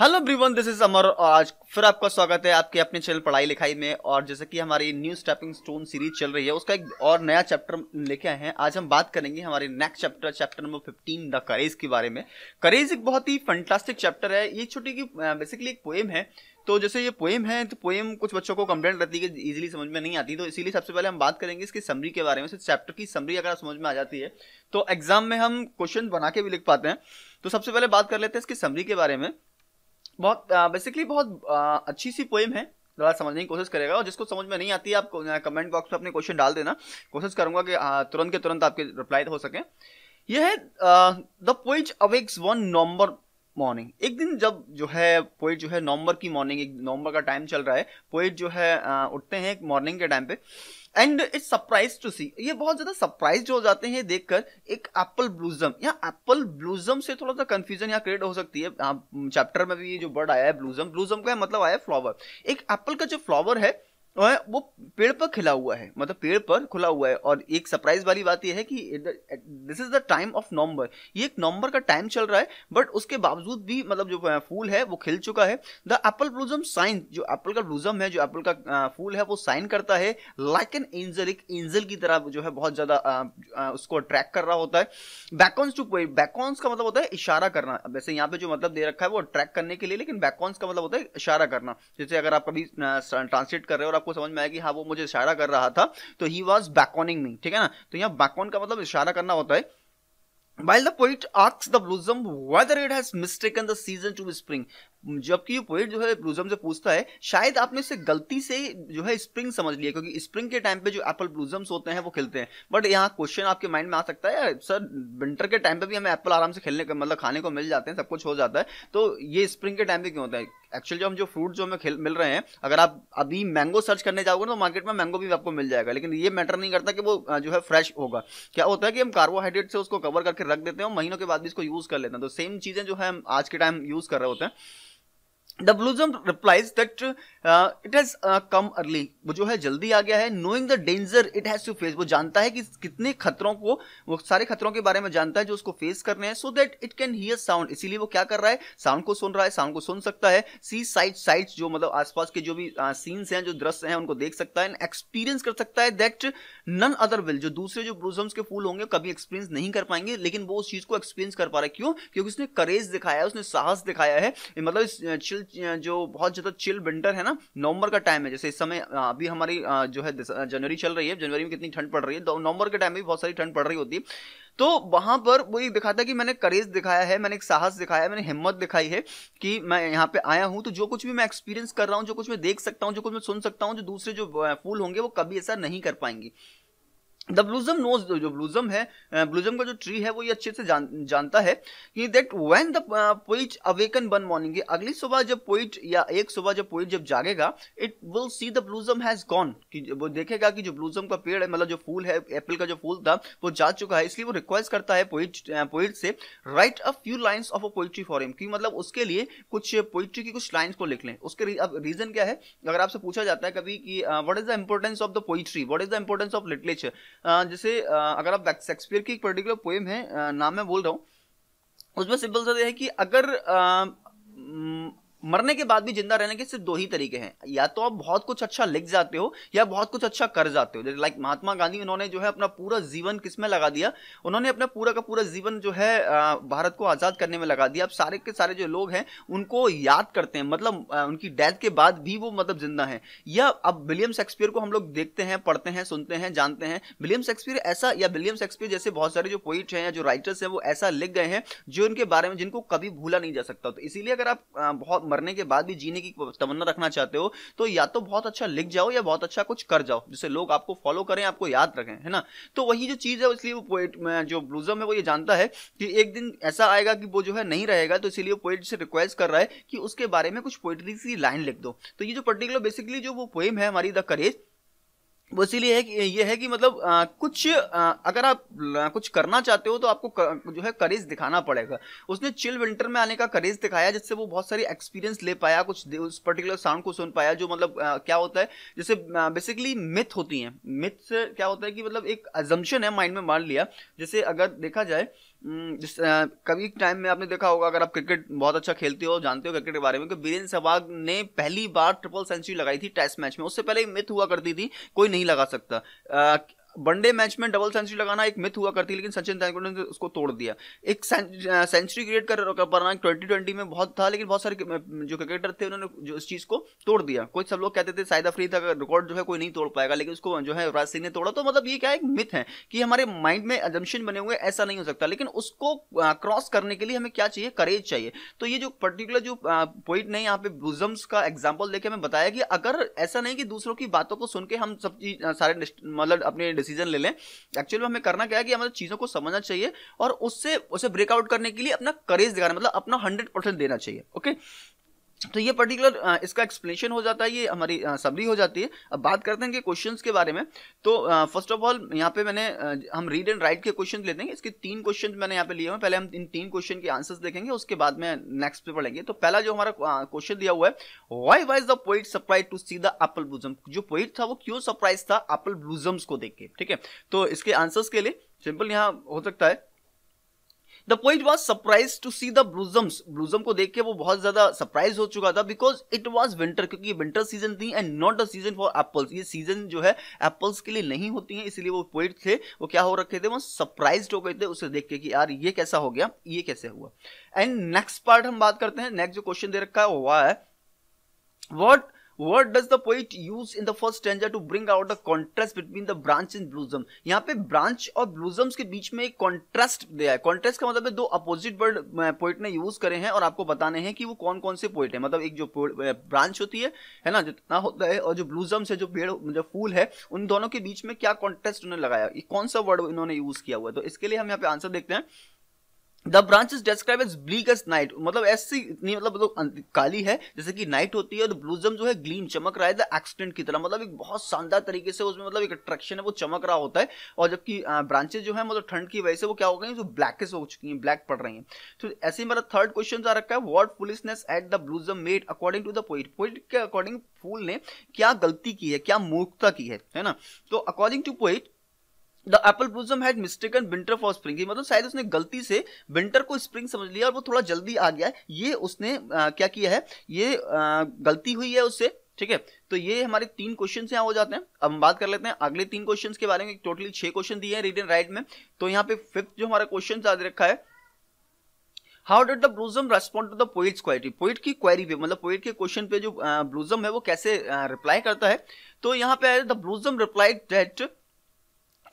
Hello everyone this is Amar और आज फिर आपका स्वागत है आपके अपने चैनल पढ़ाई लिखाई में और जैसे कि हमारी न्यू स्टेपिंग स्टोन सीरीज चल रही है उसका एक और नया चैप्टर लेके आए हैं आज हम बात करेंगे हमारे next chapter chapter number fifteen the courage के बारे में करेज एक बहुत ही फंटास्टिक चैप्टर है ये छोटी की बेसिकली एक पोएम है तो जैसे ये पोएम है तो पोएम कुछ बच्चों को कंप्लेंट रहती है कि इजीली समझ में नहीं आती तो इसीलिए सबसे पहले हम बात करेंगे इसकी समरी के बारे में चैप्टर की समरी अगर समझ में आ जाती है तो एग्जाम में हम क्वेश्चन बना के भी लिख पाते हैं तो सबसे पहले बात कर लेते हैं इसकी समरी के बारे में बहुत बेसिकली uh, बहुत uh, अच्छी सी पोएम है ज़रा समझने की कोशिश करेगा और जिसको समझ में नहीं आती आप कमेंट बॉक्स uh, में अपने क्वेश्चन डाल देना कोशिश करूंगा कि तुरंत के तुरंत आपके रिप्लाई हो सके यह है the poet awakes one November morning एक दिन जब जो है पोइट जो है नवंबर की मॉर्निंग एक नवंबर का टाइम चल रहा है पोइट जो है उठते हैं मॉर्निंग के टाइम पे and it's surprise to see ये बहुत ज्यादा सरप्राइज हो जाते हैं देखकर एक एप्पल ब्लूजम या एप्पल ब्लूजम से थोड़ा सा कंफ्यूजन यहाँ क्रिएट हो सकती है चैप्टर में भी ये जो वर्ड आया है ब्लूजम ब्लूजम का मतलब आया है फ्लावर एक एप्पल का जो फ्लावर है वो पेड़ पर खिला हुआ है मतलब पेड़ पर खुला हुआ है और एक सरप्राइज वाली बात यह है कि this is the time of November ये एक नवंबर का टाइम चल रहा है बट उसके बावजूद भी मतलब जो फूल है वो खिल चुका है द एप्पल ब्लूजम साइन जो एप्पल का ब्लूजम है जो एप्पल का फूल है वो साइन करता है लाइक एन एंजल एक एंजल की तरह जो है बहुत ज्यादा उसको अट्रैक्ट कर रहा होता है बैकॉन्स टू बैकॉन्स का मतलब होता है इशारा करना वैसे यहाँ पे जो मतलब दे रखा है वो अट्रैक्ट करने के लिए लेकिन बैकॉन्स का मतलब होता है इशारा करना जैसे अगर आप अभी ट्रांसलेट कर रहे हो और आपको समझ में आया कि हाँ वो मुझे इशारा कर रहा था तो ही वॉज बैकॉनिंग मी ठीक है ना तो यहाँ बैकॉन का मतलब इशारा करना होता है While the poet asks the blossom whether it has mistaken the season to spring, जबकि ये पोइट जो है ब्लूजम से पूछता है शायद आपने इसे गलती से जो है स्प्रिंग समझ लिया क्योंकि स्प्रिंग के टाइम पे जो एप्पल ब्लूजम्स होते हैं वो खिलते हैं बट यहाँ क्वेश्चन आपके माइंड में आ सकता है सर विंटर के टाइम पे भी हमें एप्पल आराम से खेलने का मतलब खाने को मिल जाते हैं सब कुछ हो जाता है तो ये स्प्रिंग के टाइम पे क्यों होता है एक्चुअली जो हम जो फ्रूट जो हमें खेल मिल रहे हैं अगर आप अभी मैंगो सर्च करने जाओगे ना तो मार्केट में मैंगो भी आपको मिल जाएगा लेकिन ये मैटर नहीं करता कि वो जो है फ्रेश होगा क्या होता है कि हम कार्बोहाइड्रेट से उसको कवर करके रख देते हैं और महीनों के बाद भी इसको यूज़ कर लेते हैं तो सेम चीज़ें जो है हम आज के टाइम यूज़ कर रहे होते हैं the blossom replies that it has come early वो जो है जल्दी आ गया है knowing the danger it has to face वो जानता है कि कितने खतरों को वो सारे खतरों के बारे में जानता है जो उसको फेस करने हैं so that it can hear sound इसीलिए वो क्या कर रहा है साउंड को सुन रहा है साउंड को सुन सकता है सी साइट साइट्स जो मतलब आसपास के जो भी सीन्स uh, हैं जो दृश्य हैं उनको देख सकता है एंड एक्सपीरियंस कर सकता है दैट नन अदर विल जो दूसरे जो ब्लूजम्स के फूल होंगे कभी एक्सपीरियंस नहीं कर पाएंगे लेकिन वो उस चीज को एक्सपीरियंस कर पा रहा है क्यों क्योंकि उसने करेज दिखाया है उसने साहस दिखाया है मतलब इस uh, जो बहुत ज़्यादा चिल विंटर है ना नवंबर का टाइम है जैसे इस समय अभी हमारी जो है जनवरी चल रही है जनवरी में कितनी ठंड पड़ रही है तो नवंबर के टाइम में बहुत सारी ठंड पड़ रही होती है तो वहां पर वो एक दिखाता है कि मैंने करेज दिखाया है मैंने एक साहस दिखाया है मैंने हिम्मत दिखाई है कि मैं यहाँ पे आया हूं तो जो कुछ भी मैं एक्सपीरियंस कर रहा हूँ जो कुछ मैं देख सकता हूँ जो कुछ मैं सुन सकता हूँ जो दूसरे जो फूल होंगे वो कभी ऐसा नहीं कर पाएंगे द ब्लूजम नोज जो ब्लूजम है ब्लूजम का जो ट्री है वो ये अच्छे से जान, जानता है कि that when the poet awaken one morning अगली सुबह जब पोइट या एक सुबह जब पोइट जब जागेगा it will see the blossom has gone कि वो देखेगा कि जो ब्लूजम का पेड़ है मतलब जो फूल है एप्पल का जो फूल था वो जा चुका है इसलिए वो रिक्वेस्ट करता है पोइट पोइट से write a few lines of a poetry for him कि मतलब उसके लिए कुछ पोइट्री की कुछ लाइन्स को लिख लें उसके अब रीजन क्या है अगर आपसे पूछा जाता है कभी कि what is the importance of the poetry what is the importance of literature जैसे अगर आप शेक्सपियर की एक पर्टिकुलर पोएम है नाम मैं बोल रहा हूँ उसमें सिंपल सा है कि अगर मरने के बाद भी जिंदा रहने के सिर्फ दो ही तरीके हैं या तो आप बहुत कुछ अच्छा लिख जाते हो या बहुत कुछ अच्छा कर जाते हो लाइक महात्मा गांधी उन्होंने जो है अपना पूरा जीवन किसमें लगा दिया उन्होंने अपना पूरा का पूरा जीवन जो है भारत को आज़ाद करने में लगा दिया अब सारे के सारे जो लोग हैं उनको याद करते हैं मतलब उनकी डेथ के बाद भी वो मतलब जिंदा है या अब विलियम शेक्सपियर को हम लोग देखते हैं पढ़ते हैं सुनते हैं जानते हैं विलियम शेक्सपियर ऐसा या विलियम शेक्सपियर जैसे बहुत सारे जो पोइट हैं या जो राइटर्स हैं वो ऐसा लिख गए हैं जो उनके बारे में जिनको कभी भूला नहीं जा सकता तो इसीलिए अगर आप बहुत मरने के बाद भी जीने की तमन्ना रखना चाहते हो तो या तो बहुत अच्छा लिख जाओ या बहुत अच्छा कुछ कर जाओ जिससे लोग आपको फॉलो करें आपको याद रखें है ना तो वही जो चीज़ है इसलिए वो पोइट जो ब्लूजम है वो ये जानता है कि एक दिन ऐसा आएगा कि वो जो है नहीं रहेगा तो इसीलिए पोइट से रिक्वेस्ट कर रहा है कि उसके बारे में कुछ पोइट्री की लाइन लिख दो तो ये जो पर्टिकुलर बेसिकली जो वो पोएम है हमारी द करेज वो इसीलिए है कि ये है कि मतलब आ, कुछ आ, अगर आप आ, कुछ करना चाहते हो तो आपको कर, जो है करेज दिखाना पड़ेगा उसने चिल विंटर में आने का करेज दिखाया जिससे वो बहुत सारी एक्सपीरियंस ले पाया कुछ उस पर्टिकुलर साउंड को सुन पाया जो मतलब आ, क्या होता है जैसे बेसिकली मिथ होती हैं मिथ क्या होता है कि मतलब एक अजम्पन है माइंड में मान लिया जैसे अगर देखा जाए हम्म, जिस कभी टाइम में आपने देखा होगा अगर आप क्रिकेट बहुत अच्छा खेलते हो जानते हो क्रिकेट के बारे में कि वीरेंद्र सहवाग ने पहली बार ट्रिपल सेंचुरी लगाई थी टेस्ट मैच में उससे पहले मिथ हुआ करती थी कोई नहीं लगा सकता वनडे मैच में डबल सेंचुरी लगाना एक मिथ हुआ करती लेकिन सचिन तेंदुलकर ने उसको तोड़ दिया एक सेंचुरी क्रिएट कर पाना ट्वेंटी ट्वेंटी में बहुत था लेकिन बहुत सारे जो क्रिकेटर थे उन्होंने जो इस चीज़ को तोड़ दिया कुछ सब लोग कहते थे शायद अफरीद का रिकॉर्ड जो है कोई नहीं तोड़ पाएगा लेकिन उसको जो है युवराज सिंह ने तोड़ा तो मतलब ये क्या एक मिथ है कि हमारे माइंड में एजम्पन बने हुए ऐसा नहीं हो सकता लेकिन उसको क्रॉस करने के लिए हमें क्या चाहिए करेज चाहिए तो ये जो पर्टिकुलर जो पॉइंट ने यहाँ पे बुजम्स का एग्जाम्पल देके हमें बताया कि अगर ऐसा नहीं कि दूसरों की बातों को सुन के हम सब सारे मतलब अपने डिसीजन ले लें एक्चुअली हमें करना क्या है कि हमें चीज़ों को समझना चाहिए और उससे उसे ब्रेकआउट करने के लिए अपना करेज दिखाना मतलब अपना हंड्रेड परसेंट देना चाहिए ओके तो ये पर्टिकुलर इसका एक्सप्लेनेशन हो जाता है ये हमारी सबरी हो जाती है अब बात करते हैं कि क्वेश्चन के बारे में तो फर्स्ट ऑफ ऑल यहाँ पे मैंने हम रीड एंड राइट के क्वेश्चन लेते हैं इसके तीन क्वेश्चन मैंने यहाँ पे लिए हुए पहले हम इन तीन क्वेश्चन के आंसर्स देखेंगे उसके बाद में नेक्स्ट पे पढ़ेंगे तो पहला जो हमारा क्वेश्चन दिया हुआ है why was the poet surprise to see the apple blossom जो पोइट था वो क्यों सरप्राइज था एप्पल ब्लूजम्स को देख के ठीक है तो इसके आंसर्स के लिए सिंपल यहाँ हो सकता है the poet was surprise to see the blossoms blossom को देख के वो बहुत ज्यादा सरप्राइज हो चुका था बिकॉज इट वॉज विंटर क्योंकि विंटर सीजन थी and not a season for apples ये सीजन जो है एप्पल्स के लिए नहीं होती है इसलिए वो पॉइंट थे वो क्या हो रखे थे वो सरप्राइज हो गए थे उसे देख के कि यार ये कैसा हो गया ये कैसे हुआ एंड नेक्स्ट पार्ट हम बात करते हैं नेक्स्ट जो क्वेश्चन दे रखा है वो हुआ है what word does the poet use in the first stanza to bring out the contrast between the branch in blossom यहाँ पे ब्रांच और ब्लूजम्स के बीच में एक कॉन्ट्रास्ट दिया है कॉन्ट्रास्ट का मतलब है दो अपोजिट वर्ड पोइट ने यूज करे हैं और आपको बताने हैं कि वो कौन कौन से पोइट है मतलब एक जो ब्रांच होती है है ना जितना होता है और जो ब्लूजम्स है जो पेड़ जो फूल है उन दोनों के बीच में क्या कॉन्ट्रास्ट उन्होंने लगाया कौन सा वर्ड इन्होंने यूज किया हुआ है तो इसके लिए हम यहाँ पे आंसर देखते हैं the branch is describe as bleak as night मतलब ऐसी इतनी मतलब लोग काली है जैसे कि नाइट होती है और ब्लूजम जो है ग्लीम चमक रहा है द एक्सीडेंट की तरह मतलब एक बहुत शानदार तरीके से उसमें मतलब एक अट्रैक्शन है वो चमक रहा होता है और जबकि ब्रांचेज जो है मतलब ठंड की वजह से वो क्या हो गई जो ब्लैकेस हो चुकी हैं ब्लैक पड़ रही हैं तो ऐसे ही मेरा थर्ड क्वेश्चन आ रखा है what foolishness had the blossom made according to the poet poet के अकॉर्डिंग फूल ने क्या गलती की है क्या मूर्खता की है है ना तो according to poet the apple blossom mistake mistaken winter for spring मतलब शायद उसने गलती से विंटर को स्प्रिंग समझ लिया और वो थोड़ा जल्दी आ गया है ये उसने आ, क्या किया है ये आ, गलती हुई है उससे ठीक है तो ये हमारे तीन क्वेश्चन यहाँ हो जाते हैं अब हम बात कर लेते हैं अगले तीन क्वेश्चन के बारे में टोटली छह क्वेश्चन दिए हैं रीड एंड राइट में तो यहाँ पे फिफ्थ जो हमारा क्वेश्चन याद रखा है how did the blossom respond to the poet's query poet की क्वारी पे मतलब पोइट के क्वेश्चन पे जो ब्लूजम है वो कैसे रिप्लाई करता है तो यहाँ पे the blossom reply that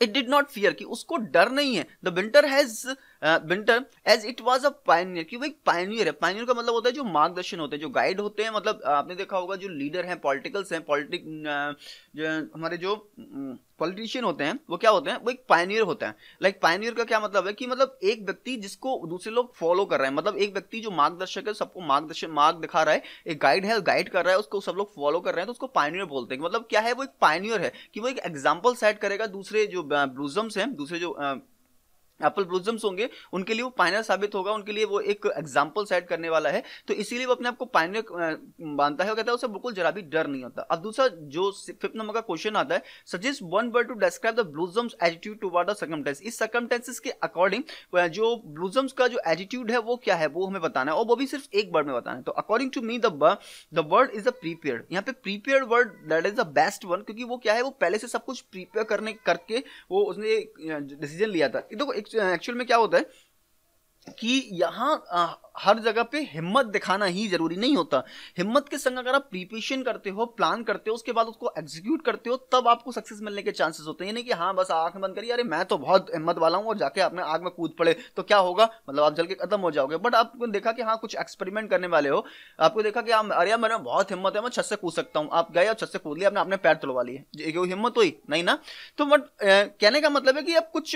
it did not fear कि उसको डर नहीं है the winter has winter as it was a pioneer कि वो एक पायनियर है पायनियर का मतलब होता है जो मार्गदर्शन होते हैं जो गाइड होते हैं मतलब आपने देखा होगा जो लीडर हैं पॉलिटिकल्स हैं पॉलिटिक हमारे जो पॉलिटिशियन होते हैं वो क्या होते हैं वो एक पायनियर होते हैं लाइक like, पायनियर का क्या मतलब है कि मतलब एक व्यक्ति जिसको दूसरे लोग फॉलो कर रहे हैं मतलब एक व्यक्ति जो मार्गदर्शक है सबको मार्गदर्शन मार्ग दिखा रहा है एक गाइड है गाइड कर रहा है उसको सब लोग फॉलो कर रहे हैं तो उसको पायनियर बोलते हैं मतलब क्या है वो एक पायनियर है कि वो एक एग्जाम्पल सेट करेगा दूसरे जो ब्रूजम्स हैं दूसरे जो आ, एप्पल ब्लूजम्स होंगे उनके लिए वो पाइनर साबित होगा उनके लिए वो एक एग्जाम्पल सेट करने वाला है तो इसीलिए वो अपने आप को पायनियर मानता है और कहता है उसे बिल्कुल जरा भी डर नहीं होता अब दूसरा जो फिफ्थ नंबर का क्वेश्चन आता है suggest one word to describe the blossom's attitude toward the circumstance इस सर्कमटेंसेस के अकॉर्डिंग जो ब्लूजम्स का जो एटीट्यूड है वो क्या है वो हमें बताना है और वो भी सिर्फ एक वर्ड में बताना है तो according to me the word is a prepared यहाँ पे prepared word that is the best one क्योंकि वो क्या है वो पहले से सब कुछ प्रीपेयर करने करके वो उसने डिसीजन लिया था देखो एक एक्चुअल में क्या होता है कि यहाँ हर जगह पे हिम्मत दिखाना ही जरूरी नहीं होता हिम्मत के संग अगर आप प्रिपेशन करते हो प्लान करते हो उसके बाद उसको एग्जीक्यूट करते हो तब आपको सक्सेस मिलने के चांसेस होते हैं यानी कि हाँ बस आंख बंद करिए अरे मैं तो बहुत हिम्मत वाला हूँ और जाके आपने आग में कूद पड़े तो क्या होगा मतलब आप जल के खत्म हो जाओगे बट आपको देखा कि हाँ कुछ एक्सपेरिमेंट करने वाले हो आपको देखा कि आप हाँ, अरे मेरे बहुत हिम्मत है मैं छत से कूद सकता हूँ आप गए और छत से कूद लिया आपने अपने पैर तुलवा लिए हिम्मत हुई नहीं ना तो बट कहने का मतलब है कि आप कुछ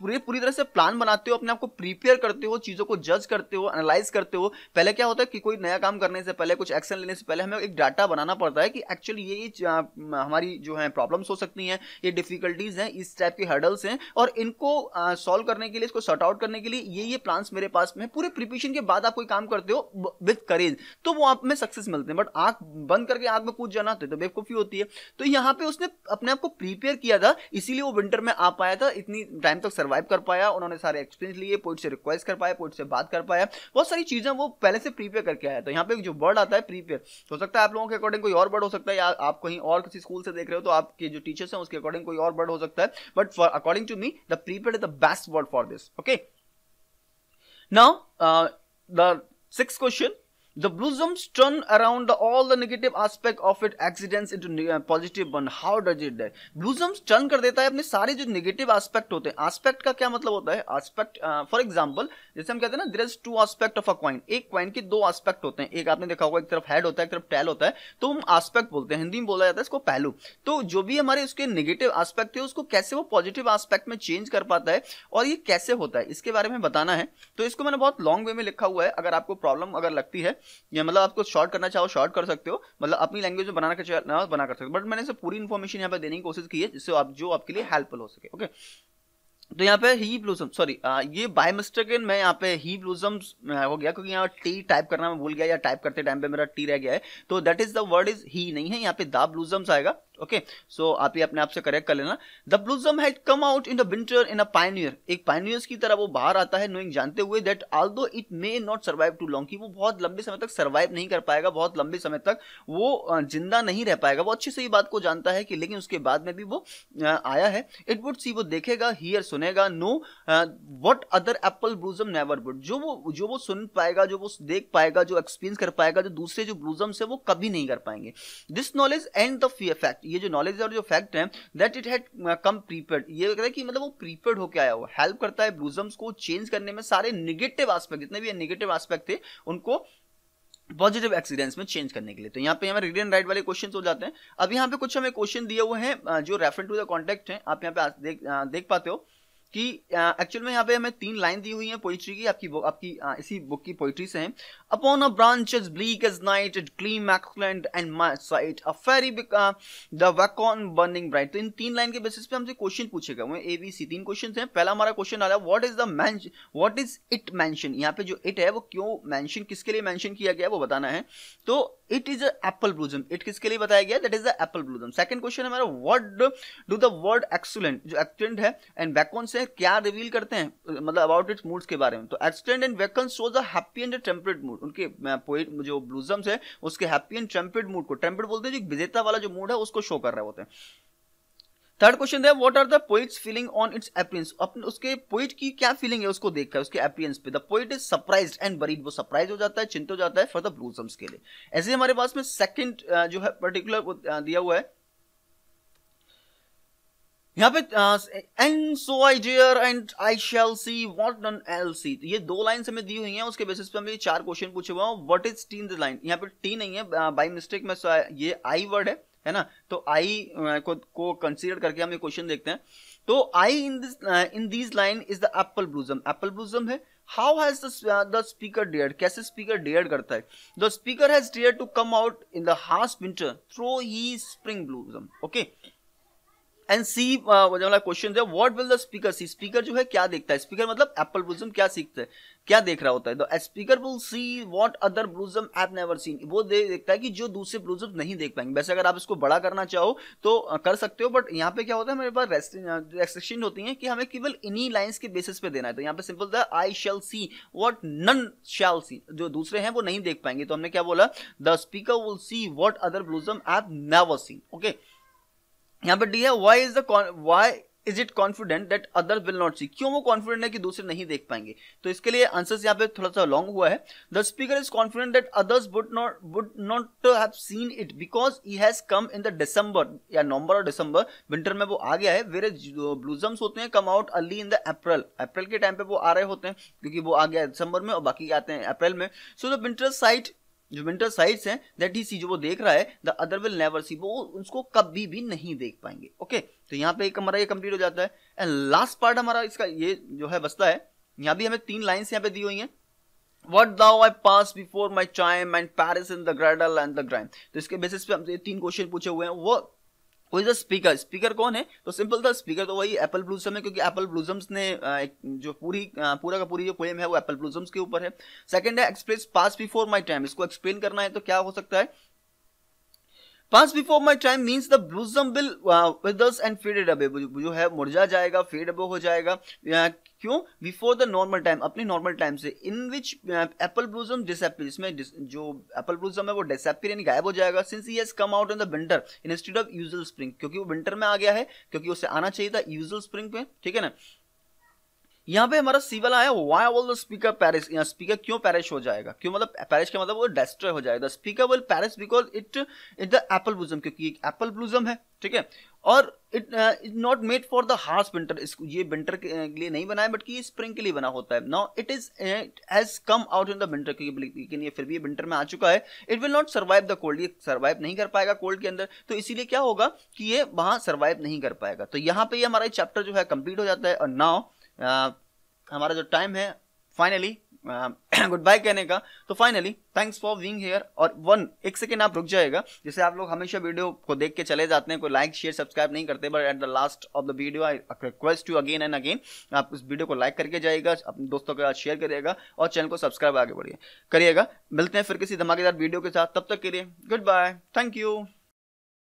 पूरी पूरी तरह से प्लान बनाते हो अपने आप को प्रिपेयर करते हो चीज़ों को जज करते हो एनालाइज करते हो पहले क्या होता है कि कोई नया काम करने से पहले कुछ एक्शन लेने से पहले हमें एक डाटा बनाना पड़ता है कि एक्चुअली ये हमारी जो है प्रॉब्लम्स हो सकती हैं ये डिफिकल्टीज हैं इस टाइप के हर्डल्स हैं और इनको सॉल्व करने के लिए इसको सॉर्ट आउट करने के लिए ये ये प्लान्स मेरे पास में पूरे प्रिपरेशन के बाद आप कोई काम करते हो विथ करेज तो वो आप में सक्सेस मिलते हैं बट आंख बंद करके आंख में कूद जाना तो, तो बेवकूफी होती है तो यहाँ पे उसने अपने आप को प्रिपेयर किया था इसीलिए वो विंटर में आ पाया था इतनी टाइम तक सर्वाइव कर पाया उन्होंने सारे एक्सपीरियंस लिए पोइट से रिक्वेस्ट कर पाया पोइट से बात कर पाया बहुत सारी चीज़ें वो पहले से प्रीपेयर करके आया तो यहाँ पे जो वर्ड आता है प्रीपेयर हो सकता है आप लोगों के अकॉर्डिंग कोई और वर्ड हो सकता है या आप कहीं और किसी स्कूल से देख रहे हो तो आपके जो टीचर्स हैं उसके अकॉर्डिंग कोई और वर्ड हो सकता है but for according to me the prepare is the best word for this okay now the six question the blossom turn around all the the aspect of it accident in into uh, positive one. How does it that? Blossoms turn कर देता है अपने सारे जो negative aspect होते हैं aspect का क्या मतलब होता है आस्पेक्ट फॉर एग्जाम्पल जैसे हम कहते हैं ना there is two aspect of a coin एक क्वाइन के दो आस्पेक्ट होते हैं एक आपने देखा होगा एक तरफ हेड होता है एक तरफ टेल होता है तो हम आस्पेक्ट बोलते हैं हिंदी में बोला जाता है इसको पहलू तो जो भी हमारे उसके निगेटिव आस्पेक्ट थे उसको कैसे वो पॉजिटिव आस्पेक्ट में चेंज कर पाता है और ये कैसे होता है इसके बारे में बताना है तो इसको मैंने बहुत लॉन्ग वे में लिखा हुआ है अगर आपको प्रॉब्लम अगर लगती है या मतलब आपको शॉर्ट करना चाहो शॉर्ट कर सकते हो मतलब अपनी लैंग्वेज में बनाना बना कर सकते हो बट मैंने इसे पूरी इन्फॉर्मेशन यहाँ पर देने की कोशिश की है जिससे आप जो आपके लिए हेल्पफुल हो सके ओके तो यहाँ पे ही ब्लूसम सॉरी ये बाय मिस्टेक इन मैं यहाँ पे ही ब्लूसम हो गया क्योंकि यहाँ टी टाइप करना मैं भूल गया या टाइप करते टाइम पे मेरा टी रह गया है तो that is the word is ही नहीं है यहाँ पे द ब्लूजम्स आएगा ओके सो आप ही अपने आप से करेक्ट कर लेना the blossom had come out in the winter in a pioneer एक पाइनियर्स की तरह वो बाहर आता है नोइंग जानते हुए that although it may not survive too long कि वो बहुत लंबे समय तक सर्वाइव नहीं कर पाएगा बहुत लंबे समय तक वो जिंदा नहीं रह पाएगा वो अच्छे से ही बात को जानता है कि लेकिन उसके बाद में भी वो आया है इट वुड सी वो देखेगा हियर सुनेगा know what other apple blossom never would जो वो जो वो सुन पाएगा जो वो देख पाएगा जो एक्सपीरियंस कर पाएगा जो दूसरे जो ब्लूजम्स है वो कभी नहीं कर पाएंगे दिस नॉलेज एंड द फी फैक्ट ये जो नॉलेज और जो फैक्ट है that it had come prepared ये कहता है कि मतलब वो प्रीपेड होकर आया हुआ हेल्प करता है ब्लूजम्स को चेंज करने में सारे निगेटिव आस्पेक्ट जितने भी निगेटिव आस्पेक्ट थे उनको पॉजिटिव एक्सपीरियंस में चेंज करने के लिए तो यहाँ पे हमारे रीड एंड राइट वाले क्वेश्चन हो जाते हैं अब यहाँ पे कुछ हमें क्वेश्चन दिए हुए हैं uh, जो रेफर टू द कॉन्टेक्ट है आप यहाँ पे देख uh, देख पाते हो कि एक्चुअल uh, में यहाँ पे हमें तीन लाइन दी हुई है पोइट्री की आपकी आपकी इसी बुक की पोइट्री से हैं Upon a branch as bleak as night, it gleamed immaculate and my sight. A fairy became uh, the wagon burning bright. तो इन तीन लाइन के बेसिस पे हमसे क्वेश्चन पूछे गए हुए ए बी सी तीन क्वेश्चन हैं पहला हमारा क्वेश्चन आ रहा है what is the mention what is it mention यहाँ पे जो इट है वो क्यों मेंशन किसके लिए मेंशन किया गया है वो बताना है तो it is apple blossom it किसके लिए बताया गया that is the apple blossom second question हमारा what do the word excellent जो एक्सलेंट है एंड वैकॉन से क्या रिवील करते हैं मतलब अबाउट इट्स मूड्स के बारे में तो excellent and waken shows a happy and temperate mood mood उनके पोइट जो ब्लूजम्स है उसके हैप्पी एंड ट्रम्पेड मूड को ट्रम्पेड बोलते हैं जो विजेता वाला जो मूड है उसको शो कर रहे होते हैं थर्ड क्वेश्चन है what are the poet's feeling on its appearance अपने उसके पोइट की क्या फीलिंग है उसको देखकर उसके अपीरेंस पे the poet is surprised and worried वो सरप्राइज हो जाता है चिंतित हो जाता है फॉर द ब्लूजम्स के लिए ऐसे हमारे पास में सेकंड जो है पर्टिकुलर दिया हुआ है यहाँ पे and so I dare and I shall see what none shall see ये दो लाइन हमें दी हुई हैं उसके बेसिस पे हमें चार क्वेश्चन पूछे हुआ वट इज टीन दिस लाइन यहाँ पे टी नहीं है बाई मिस्टेक में ये आई वर्ड है है ना तो आई को को कंसीडर करके हम ये क्वेश्चन देखते हैं तो I in this in these line is the apple blossom apple blossom है how has the speaker dare कैसे स्पीकर डेयर करता है the speaker has dare to come out in the harsh winter though he spring blossom okay okay? And C uh, वाला question है what will the speaker see speaker जो है क्या देखता है स्पीकर मतलब एप्पल ब्लूजम क्या सीखता है क्या देख रहा होता है the speaker will see what other blossom have never seen वो दे देखता है कि जो दूसरे ब्लूजम नहीं देख पाएंगे वैसे अगर आप इसको बड़ा करना चाहो तो कर सकते हो बट यहाँ पे क्या होता है मेरे पास रेस्ट्रिक्शन होती है कि हमें केवल इन्हीं लाइन्स के बेसिस पे देना है तो यहाँ पे सिंपल था I shall see what none shall see जो दूसरे हैं वो नहीं देख पाएंगे तो हमने क्या बोला the speaker will see what other blossom have never seen okay यहाँ पे डी है why is the why is it confident that other will not see क्यों वो कॉन्फिडेंट है कि दूसरे नहीं देख पाएंगे तो इसके लिए आंसर यहाँ पे थोड़ा सा लॉन्ग हुआ है the speaker is confident that others would not would not have seen it because he has come in the December या नवंबर और डिसंबर विंटर में वो आ गया है वेर इज ब्लूजम्स होते हैं come out early in the April अप्रैल के टाइम पे वो आ रहे होते हैं क्योंकि वो आ गया है दिसंबर में और बाकी आते हैं अप्रैल में सो द विंटर साइट जो विंटर साइड्स हैं दैट ही सी जो वो देख रहा है the other will never see वो उसको कभी भी नहीं देख पाएंगे ओके okay? तो यहाँ पे एक हमारा ये कंप्लीट हो जाता है एंड लास्ट पार्ट हमारा इसका ये जो है बसता है यहाँ भी हमें तीन लाइन्स यहाँ पे दी हुई हैं what though I pass before my time and perish in the cradle and the grime तो इसके बेसिस पे हम तीन क्वेश्चन पूछे हुए हैं वो इज द स्पीकर स्पीकर कौन है तो सिंपल था स्पीकर तो वही एप्पल ब्लूजम है क्योंकि एप्पल ब्लूजम्स ने जो पूरी पूरा का पूरी जो पोएम है वो एप्पल ब्लूजम्स के ऊपर है सेकंड है express pass before my time इसको एक्सप्लेन करना है तो क्या हो सकता है pass before my time means the blossom will withers and faded away जो है मुरझा जाएगा फेड अबे हो जाएगा क्यों बिफोर द नॉर्मल टाइम अपने नॉर्मल टाइम से इन विच एप्पल ब्लूजम डिसअपियर इसमें जो एप्पल ब्लूजम है वो डिसपियर यानी गायब हो जाएगा since he has come out in the winter instead of usual spring क्योंकि वो विंटर में आ गया है क्योंकि उसे आना चाहिए था यूजल स्प्रिंग पे ठीक है ना यहाँ पे हमारा सी वाला है why will the speaker perish यहाँ स्पीकर क्यों पैरिश हो जाएगा क्यों मतलब पैरिश का मतलब वो डेस्ट्रॉय हो जाएगा speaker will perish because it it the apple blossom क्योंकि एक एप्पल ब्लूजम है ठीक है और it is not made for the harsh winter ये विंटर uh, के लिए नहीं बनाया बट कि ये स्प्रिंग के लिए बना होता है now it is has come out in the winter क्योंकि लेकिन ये फिर भी विंटर में आ चुका है it will not survive the cold ये सर्वाइव नहीं कर पाएगा कोल्ड के अंदर तो इसीलिए क्या होगा कि ये वहां सर्वाइव नहीं कर पाएगा तो यहाँ पे ये हमारा चैप्टर जो है कंप्लीट हो जाता है और नाउ हमारा जो टाइम है फाइनली गुड बाय कहने का तो finally thanks for being here और वन एक सेकेंड आप रुक जाएगा जैसे आप लोग हमेशा वीडियो को देख के चले जाते हैं कोई लाइक शेयर सब्सक्राइब नहीं करते but at the last of the video I request you again and again आप उस वीडियो को लाइक करके जाएगा अपने दोस्तों के साथ शेयर करिएगा और चैनल को सब्सक्राइब आगे बढ़िए करिएगा मिलते हैं फिर किसी धमाकेदार वीडियो के साथ तब तक के लिए गुड बाय थैंक यू